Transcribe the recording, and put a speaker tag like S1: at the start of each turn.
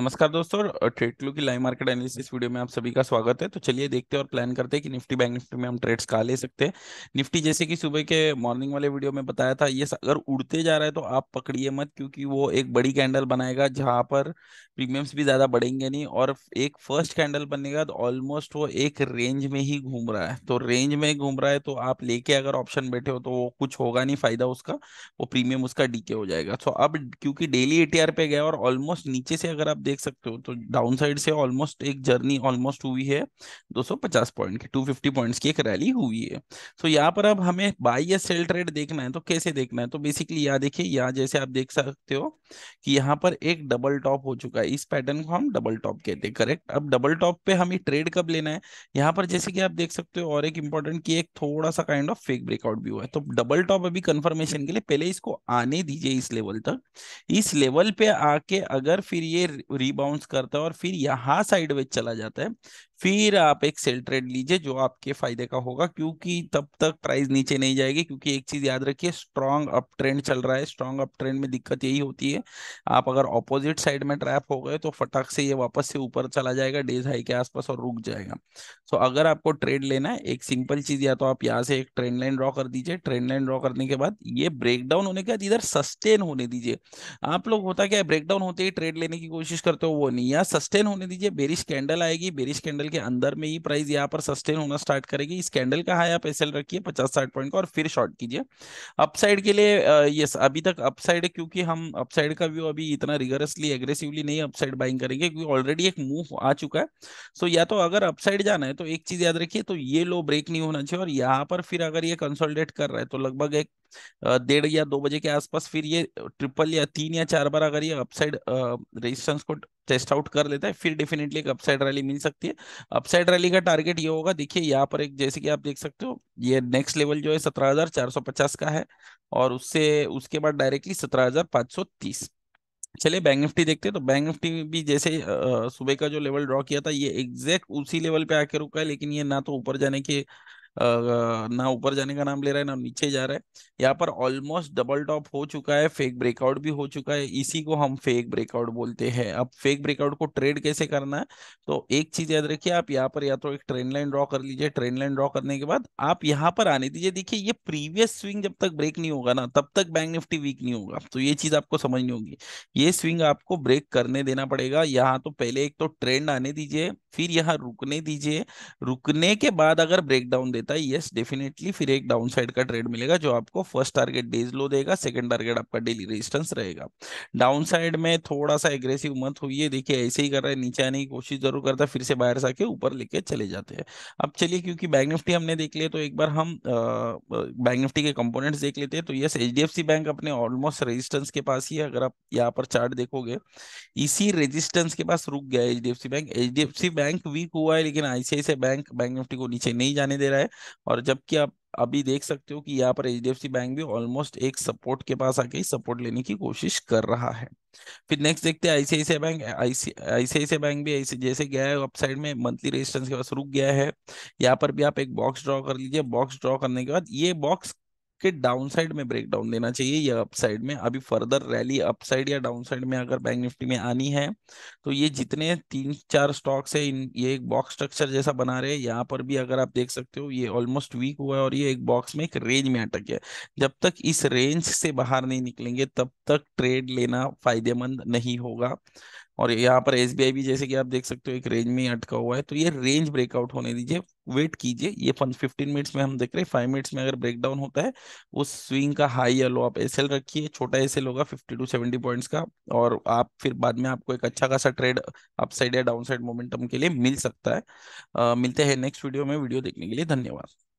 S1: नमस्कार दोस्तों trade clue की लाइव मार्केट एनालिसिस वीडियो में आप सभी का स्वागत है तो चलिए देखते हैं और प्लान करते हैं कि निफ्टी बैंक निफ्टी में हम ट्रेड्स कहा ले सकते हैं निफ्टी जैसे कि सुबह के मॉर्निंग वाले वीडियो में बताया था ये अगर उड़ते जा रहा है तो आप पकड़िए मत क्योंकि वो एक बड़ी कैंडल बनाएगा जहाँ पर प्रीमियम्स भी ज्यादा बढ़ेंगे नहीं और एक फर्स्ट कैंडल बनेगा तो ऑलमोस्ट वो एक रेंज में ही घूम रहा है तो रेंज में घूम रहा है तो आप लेके अगर ऑप्शन बैठे हो तो वो कुछ होगा नहीं फायदा उसका वो प्रीमियम उसका डीके हो जाएगा तो अब क्योंकि डेली एटीआर पे गया और ऑलमोस्ट नीचे से अगर आप देख सकते हो तो डाउन साइड से ऑलमोस्ट एक जर्नी ऑलमोस्ट हुई है 250 पॉइंट की 250 पॉइंट्स की एक रैली हुई है तो so, यहाँ पर अब हमें बाई या सेल ट्रेड देखना है तो कैसे देखना है तो बेसिकली यहाँ देखिए यहाँ जैसे आप देख सकते हो कि यहाँ पर एक डबल टॉप हो चुका है इस पैटर्न को हम डबल टॉप कहते हैं करेक्ट अब डबल टॉप पे हमें ट्रेड कब लेना है यहाँ पर जैसे कि आप देख सकते हो और एक इम्पोर्टेंट की एक थोड़ा सा काइंड ऑफ फेक ब्रेकआउट भी हुआ है तो डबल टॉप अभी कंफर्मेशन के लिए पहले इसको आने दीजिए इस लेवल तक इस लेवल पे आके अगर फिर ये रीबाउंस करता है और फिर यहाँ साइड चला जाता है फिर आप एक सेल ट्रेड लीजिए जो आपके फायदे का होगा क्योंकि तब तक प्राइस नीचे नहीं जाएगी क्योंकि एक चीज याद रखिए स्ट्रांग अप ट्रेंड चल रहा है स्ट्रांग अप ट्रेंड में दिक्कत यही होती है आप अगर ऑपोजिट साइड में ट्रैप हो गए तो फटाक से ये वापस से ऊपर चला जाएगा डेज हाई के आसपास और रुक जाएगा सो अगर आपको ट्रेड लेना है एक सिंपल चीज या तो आप यहाँ से एक ट्रेंड लाइन ड्रॉ कर दीजिए ट्रेंड लाइन ड्रॉ करने के बाद ये ब्रेकडाउन होने के बाद इधर सस्टेन होने दीजिए आप लोग होता क्या है ब्रेकडाउन होते ही ट्रेड लेने की कोशिश करते हो वो नहीं यहाँ सस्टेन होने दीजिए बेरिश कैंडल आएगी बेरिश कैंडल के अंदर में ही प्राइस यहाँ पर सस्टेन होना स्टार्ट करेगी इस कैंडल का हाई आप एस रखिए पचास साठ पॉइंट का और फिर शॉर्ट कीजिए अपसाइड के लिए यस अभी तक अपसाइड क्योंकि हम अपसाइड का व्यू अभी इतना रिगरसली एग्रेसिवली नहीं अपसाइड बाइंग करेंगे क्योंकि ऑलरेडी एक मूव आ चुका है सो या तो अगर अपसाइड जाना है तो एक चीज याद रखिए तो ये लो ब्रेक नहीं होना चाहिए और यहाँ पर फिर अगर ये कंसोलिडेट कर रहा है तो लगभग एक डेढ़ या दो बजे के आसपास फिर ये ट्रिपल या तीन या चार बार अगर ये अपसाइड रेजिस्टेंस को टेस्ट आउट कर लेता है फिर डेफिनेटली एक अपसाइड रैली मिल सकती है अपसाइड रैली का टारगेट ये होगा देखिए यहाँ पर एक जैसे कि आप देख सकते हो ये नेक्स्ट लेवल जो है सत्रह का है और उससे उसके बाद डायरेक्टली सत्रह हजार चलिए बैंक निफ्टी देखते हैं तो बैंक निफ्टी भी जैसे सुबह का जो लेवल ड्रॉ किया था ये एग्जैक्ट उसी लेवल पे आके रुका है लेकिन ये ना तो ऊपर जाने के ना ऊपर जाने का नाम ले रहा है ना नीचे जा रहा है यहाँ पर ऑलमोस्ट डबल टॉप हो चुका है फेक ब्रेकआउट भी हो चुका है इसी को हम फेक ब्रेकआउट बोलते हैं अब फेक ब्रेकआउट को ट्रेड कैसे करना है तो एक चीज याद रखिए आप यहाँ पर या तो एक ट्रेंड लाइन ड्रॉ कर लीजिए ट्रेन लाइन ड्रॉ करने के बाद आप यहाँ पर आने दीजिए देखिए ये प्रीवियस स्विंग जब तक ब्रेक नहीं होगा ना तब तक बैंक निफ्टी वीक नहीं होगा तो ये चीज आपको समझनी होगी ये स्विंग आपको ब्रेक करने देना पड़ेगा यहाँ तो पहले एक तो ट्रेंड आने दीजिए फिर यहाँ रुकने दीजिए रुकने के बाद अगर ब्रेकडाउन दे देता है यस डेफिनेटली फिर एक डाउनसाइड का ट्रेड मिलेगा जो आपको फर्स्ट टारगेट डेज लो देगा सेकंड टारगेट आपका डेली रेजिस्टेंस रहेगा डाउनसाइड में थोड़ा सा एग्रेसिव मत हुई है देखिए ऐसे ही कर रहा है नीचे आने की कोशिश जरूर करता है फिर से बाहर से आके ऊपर लेके चले जाते हैं अब चलिए क्योंकि बैंक निफ्टी हमने देख लिया तो एक बार हम बैंक निफ्टी के कंपोनेंट्स देख लेते हैं तो यस एच बैंक अपने ऑलमोस्ट रेजिस्टेंस के पास ही अगर आप यहाँ पर चार्ट देखोगे इसी रेजिस्टेंस के पास रुक गया H bank H bank weak हुआ है लेकिन आईसीआईसी बैंक बैंक निफ्टी को नीचे नहीं जाने दे रहा है और जबकि आप अभी देख सकते हो कि यहाँ पर एच बैंक भी ऑलमोस्ट एक सपोर्ट के पास आके सपोर्ट लेने की कोशिश कर रहा है फिर नेक्स्ट देखते हैं आईसीआईसी बैंक आईसीआईसी बैंक भी ऐसे जैसे गया है अपसाइड में मंथली रेजिस्टेंस के पास रुक गया है यहाँ पर भी आप एक बॉक्स ड्रॉ कर लीजिए बॉक्स ड्रॉ करने के बाद ये बॉक्स के डाउनसाइड में ब्रेक डाउन देना चाहिए या अपसाइड में अभी फर्दर रैली अपसाइड या डाउनसाइड में अगर बैंक निफ्टी में आनी है तो ये जितने तीन चार स्टॉक्स है ये एक बॉक्स स्ट्रक्चर जैसा बना रहे हैं यहाँ पर भी अगर आप देख सकते हो ये ऑलमोस्ट वीक हुआ है और ये एक बॉक्स में एक रेंज में अटक गया जब तक इस रेंज से बाहर नहीं निकलेंगे तब तक ट्रेड लेना फायदेमंद नहीं होगा और यहाँ पर एस भी जैसे कि आप देख सकते हो एक रेंज में अटका हुआ है तो ये रेंज ब्रेकआउट होने दीजिए वेट कीजिए ये फन फिफ्टीन मिनट्स में हम देख रहे हैं फाइव मिनट्स में अगर ब्रेक डाउन होता है उस स्विंग का हाई या लो आप एस रखिए छोटा एस होगा फिफ्टी टू सेवेंटी पॉइंट्स का और आप फिर बाद में आपको एक अच्छा खासा ट्रेड अपसाइड या डाउन साइड मोमेंटम के लिए मिल सकता है आ, मिलते हैं नेक्स्ट वीडियो में वीडियो देखने के लिए धन्यवाद